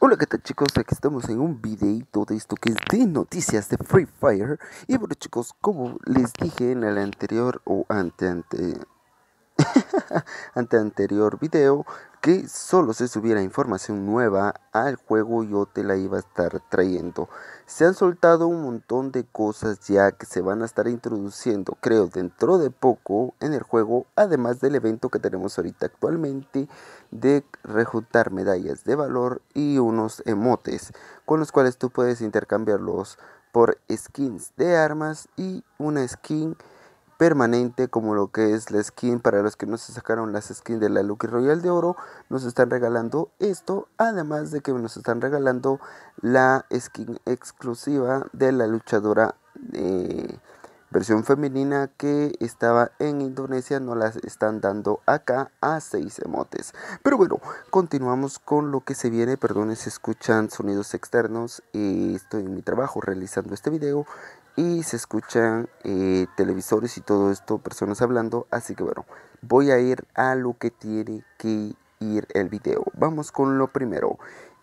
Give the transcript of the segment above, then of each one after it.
Hola qué tal chicos, aquí estamos en un videito de esto que es de noticias de Free Fire Y bueno chicos, como les dije en el anterior o ante, ante ante anterior video que solo se subiera información nueva al juego yo te la iba a estar trayendo. Se han soltado un montón de cosas ya que se van a estar introduciendo, creo, dentro de poco en el juego, además del evento que tenemos ahorita actualmente de rejuntar medallas de valor y unos emotes con los cuales tú puedes intercambiarlos por skins de armas y una skin permanente como lo que es la skin para los que no se sacaron las skins de la Lucky Royal de oro nos están regalando esto además de que nos están regalando la skin exclusiva de la luchadora De... Eh, versión femenina que estaba en Indonesia no las están dando acá a seis emotes. Pero bueno, continuamos con lo que se viene. Perdón se escuchan sonidos externos. Y eh, estoy en mi trabajo realizando este video y se escuchan eh, televisores y todo esto, personas hablando. Así que bueno, voy a ir a lo que tiene que ir el video. Vamos con lo primero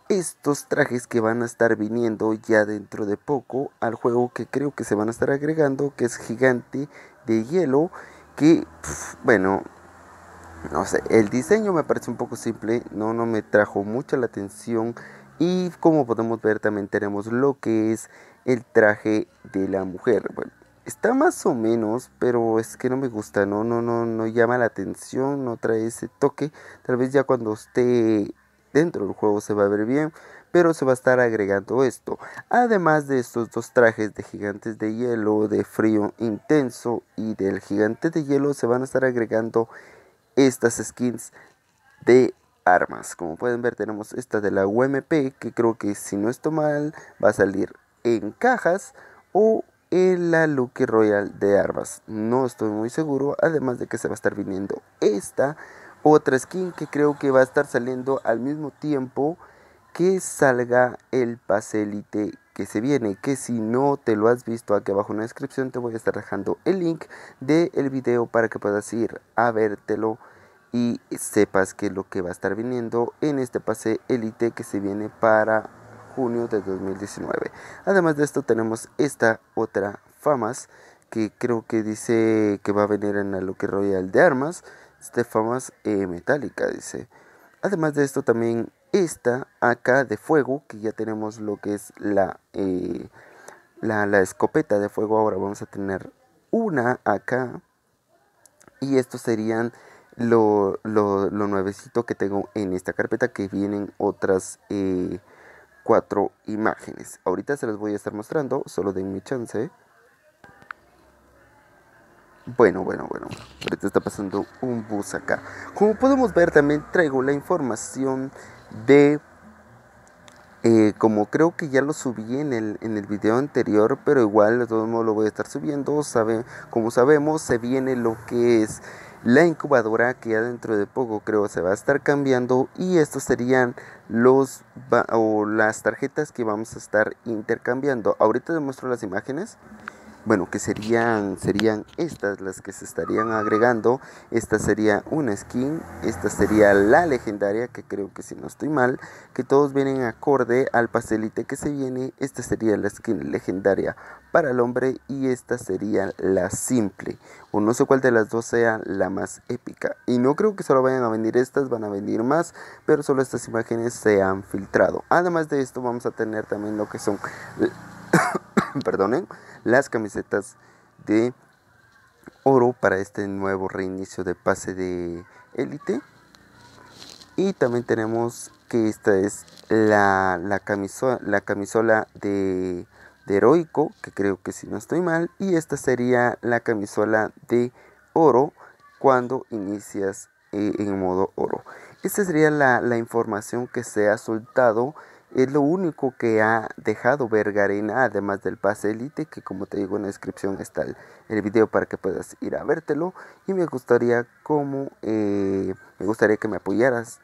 estos trajes que van a estar viniendo ya dentro de poco al juego que creo que se van a estar agregando, que es gigante de hielo, que bueno, no sé, el diseño me parece un poco simple, no, no me trajo mucha la atención y como podemos ver también tenemos lo que es el traje de la mujer. está más o menos, pero es que no me gusta, no, no, no, no llama la atención, no trae ese toque. Tal vez ya cuando esté dentro del juego se va a ver bien, pero se va a estar agregando esto. Además de estos dos trajes de gigantes de hielo, de frío intenso y del gigante de hielo, se van a estar agregando estas skins de armas. Como pueden ver tenemos esta de la UMP que creo que si no estoy mal va a salir en cajas o en la Lucky Royal de armas. No estoy muy seguro, además de que se va a estar viniendo esta otra skin que creo que va a estar saliendo al mismo tiempo que salga el pase élite que se viene. Que si no te lo has visto aquí abajo en la descripción, te voy a estar dejando el link del video para que puedas ir a vértelo y sepas que lo que va a estar viniendo en este pase elite que se viene para junio de 2019. Además de esto tenemos esta otra famas que creo que dice que va a venir en la Lucky Royal de armas de famas eh, metálica, dice. Además de esto también esta acá de fuego, que ya tenemos lo que es eh, la, la, escopeta de fuego, ahora vamos a tener una acá. Y estos serían lo, nuevecito que tengo en esta carpeta, que vienen otras eh, cuatro imágenes. Ahorita se las voy a estar mostrando, solo denme chance. Bueno, bueno, bueno está pasando un bus acá. Como podemos ver, también traigo la información de... Eh, como creo que ya lo subí en el, en el video anterior, pero igual de todos modos lo voy a estar subiendo. Sabe, como sabemos, se viene lo que es la incubadora que ya dentro de poco creo se va a estar cambiando y estos serían los o las tarjetas que vamos a estar intercambiando. Ahorita te muestro las imágenes bueno, que serían, serían estas las que se estarían agregando. Esta sería una skin, esta sería la legendaria, que creo que si no estoy mal, que todos vienen acorde al pastelite que se viene. Esta sería la skin legendaria para el hombre y esta sería la simple. O no sé cuál de las dos sea la más épica. Y no creo que solo vayan a venir estas, van a venir más, pero solo estas imágenes se han filtrado. Además de esto vamos a tener también lo que son... perdonen, las camisetas de oro para este nuevo reinicio de pase de élite. Y también tenemos que esta es la, la, camisola, la camisola de, heroico, que creo que si no estoy mal. Y esta sería la camisola de oro cuando inicias eh, en modo oro. Esta sería la, la información que se ha soltado es lo único que ha dejado ver Garena, además del pase Elite, que como te digo en la descripción está el, video para que puedas ir a vértelo. Y me gustaría como eh, me gustaría que me apoyaras,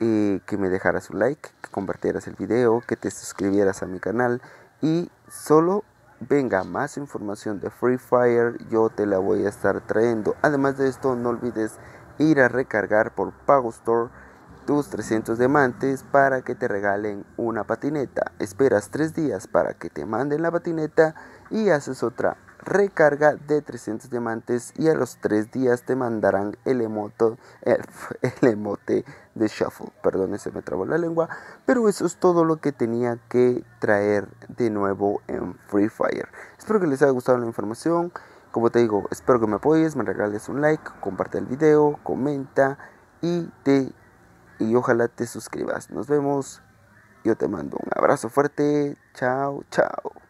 y eh, que me dejaras un like, que compartieras el video, que te suscribieras a mi canal. Y solo venga más información de Free Fire, yo te la voy a estar trayendo. Además de esto, no olvides ir a recargar por Pago Store 300 diamantes para que te regalen una patineta. Esperas 3 días para que te manden la patineta y haces otra recarga de 300 diamantes y a los 3 días te mandarán el emoto el, el, emote de shuffle. Perdón, se me trabó la lengua, pero eso es todo lo que tenía que traer de nuevo en Free Fire. Espero que les haya gustado la información. Como te digo, espero que me apoyes, me regales un like, comparte el video, comenta y te y ojalá te suscribas. Nos vemos. Yo te mando un abrazo fuerte. Chao, chao.